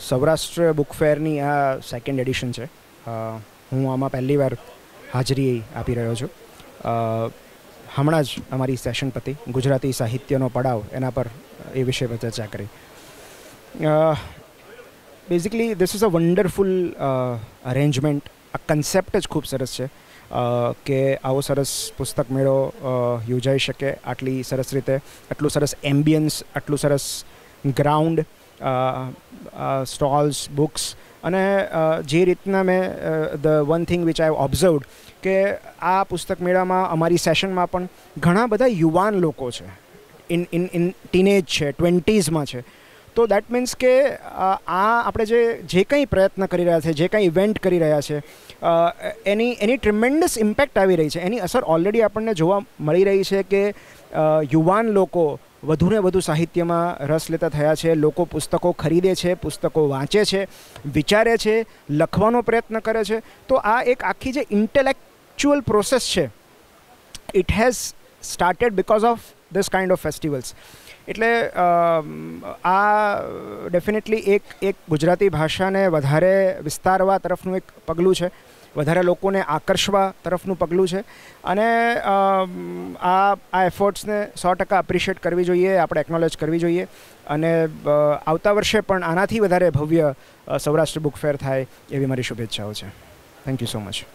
Saurashtra book ફેરની આ second addition છે હું આમાં પહેલી વાર હાજરી આપી રહ્યો છું હમણાં જ અમારી સેશન પતિ ગુજરાતી સાહિત્યનો પડાવ એના પર એ વિષય પર ચર્ચા કરી basically this is a wonderful arrangement આ કન્સેપ્ટ જ ખૂબ સરસ છે કે આવો સરસ પુસ્તક મેળો યોજાઈ શકે આટલી સરસ રીતે આટલું સરસ એમ્બિયન્સ આટલું સરસ ગ્રાઉન્ડ સ્ટોલ્સ બુક્સ અને જે રીતના મેં the one thing which I observed કે આ પુસ્તક મેળામાં અમારી સેશનમાં પણ ઘણા બધા યુવાન લોકો છે ઇન ઇન ઇન ટીનેજ છે ટ્વેન્ટીઝમાં છે તો દેટ મીન્સ કે આ આપણે જે જે કંઈ પ્રયત્ન કરી રહ્યા છે જે કંઈ ઇવેન્ટ કરી રહ્યા છે એની એની ટ્રિમેન્ડસ ઇમ્પેક્ટ આવી રહી છે એની અસર ઓલરેડી આપણને જોવા મળી રહી છે કે યુવાન લોકો વધુને વધુ સાહિત્યમાં રસ લેતા થયા છે લોકો પુસ્તકો ખરીદે છે પુસ્તકો વાંચે છે વિચારે છે લખવાનો પ્રયત્ન કરે છે તો આ એક આખી જે ઇન્ટેલેક્ચ્યુઅલ પ્રોસેસ છે it has started because of this kind of festivals એટલે આ ડેફિનેટલી એક એક ગુજરાતી ભાષાને વધારે વિસ્તારવા તરફનું એક પગલું છે વધારે લોકોને આકર્ષવા તરફનું પગલું છે અને આ આ એફર્ટ્સને સો ટકા એપ્રિશિએટ કરવી જોઈએ આપણે એકનોલેજ કરવી જોઈએ અને આવતા વર્ષે પણ આનાથી વધારે ભવ્ય સૌરાષ્ટ્ર બુક ફેર થાય એવી મારી શુભેચ્છાઓ છે થેન્ક યુ સો મચ